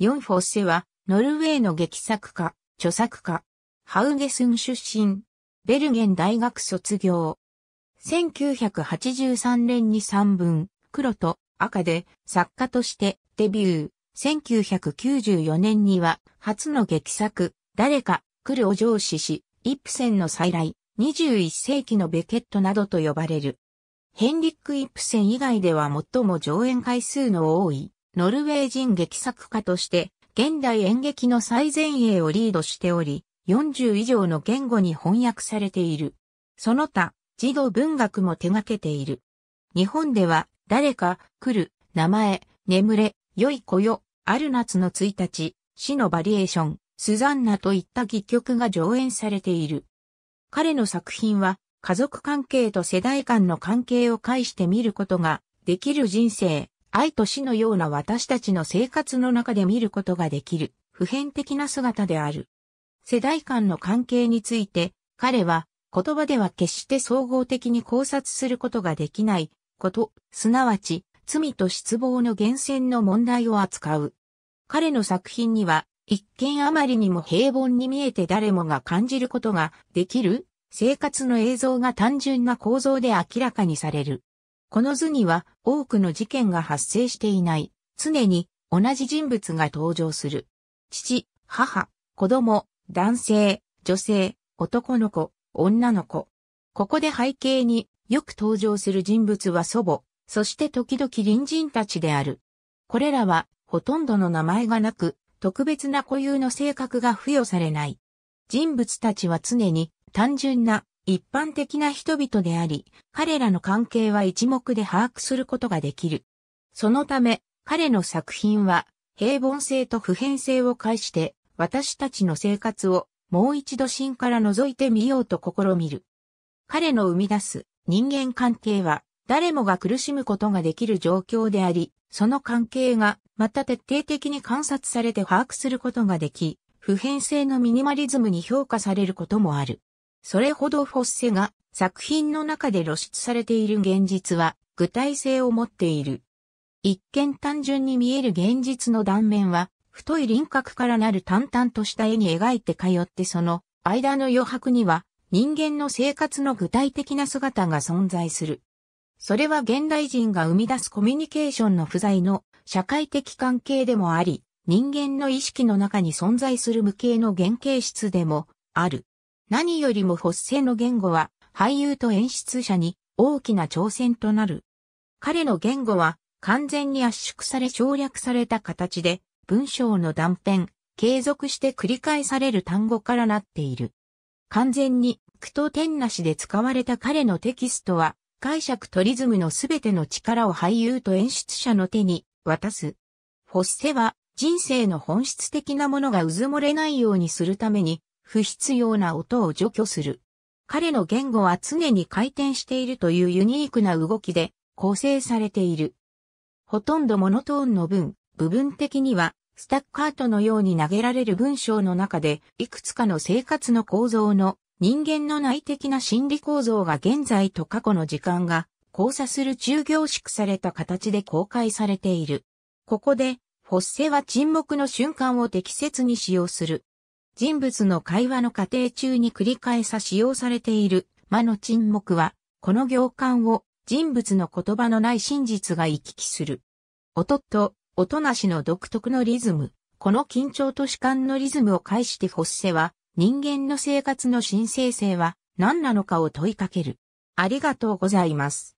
ヨン・フォッセは、ノルウェーの劇作家、著作家、ハウゲスン出身、ベルゲン大学卒業。1983年に3文、黒と赤で作家としてデビュー。1994年には初の劇作、誰か、来るを上司し、イプセンの再来、21世紀のベケットなどと呼ばれる。ヘンリック・イプセン以外では最も上演回数の多いノルウェー人劇作家として、現代演劇の最前衛をリードしており、40以上の言語に翻訳されている。その他、児童文学も手掛けている。日本では、誰か、来る、名前、眠れ、良い子よ、ある夏の1日、死のバリエーション、スザンナといった戯曲が上演されている。彼の作品は、家族関係と世代間の関係を介して見ることができる人生、愛と死のような私たちの生活の中で見ることができる普遍的な姿である。世代間の関係について、彼は言葉では決して総合的に考察することができないこと、すなわち罪と失望の源泉の問題を扱う。彼の作品には、一見あまりにも平凡に見えて誰もが感じることができる生活の映像が単純な構造で明らかにされる。この図には多くの事件が発生していない。常に同じ人物が登場する。父、母、子供、男性、女性、男の子、女の子。ここで背景によく登場する人物は祖母、そして時々隣人たちである。これらはほとんどの名前がなく、特別な固有の性格が付与されない。人物たちは常に単純な一般的な人々であり、彼らの関係は一目で把握することができる。そのため、彼の作品は、平凡性と普遍性を介して、私たちの生活をもう一度芯から覗いてみようと試みる。彼の生み出す人間関係は、誰もが苦しむことができる状況であり、その関係がまた徹底的に観察されて把握することができ、普遍性のミニマリズムに評価されることもある。それほどフォッセが作品の中で露出されている現実は具体性を持っている。一見単純に見える現実の断面は太い輪郭からなる淡々とした絵に描いて通ってその間の余白には人間の生活の具体的な姿が存在する。それは現代人が生み出すコミュニケーションの不在の社会的関係でもあり、人間の意識の中に存在する無形の原型質でもある。何よりもホッセの言語は俳優と演出者に大きな挑戦となる。彼の言語は完全に圧縮され省略された形で文章の断片、継続して繰り返される単語からなっている。完全に句と点なしで使われた彼のテキストは解釈とリズムのすべての力を俳優と演出者の手に渡す。ホッセは人生の本質的なものが渦漏れないようにするために不必要な音を除去する。彼の言語は常に回転しているというユニークな動きで構成されている。ほとんどモノトーンの分、部分的にはスタッカートのように投げられる文章の中で、いくつかの生活の構造の人間の内的な心理構造が現在と過去の時間が交差する中凝縮された形で公開されている。ここで、フォッセは沈黙の瞬間を適切に使用する。人物の会話の過程中に繰り返さ使用されている間の沈黙は、この行間を人物の言葉のない真実が行き来する。音と音なしの独特のリズム、この緊張と主観のリズムを介してフォッセは、人間の生活の神聖性は何なのかを問いかける。ありがとうございます。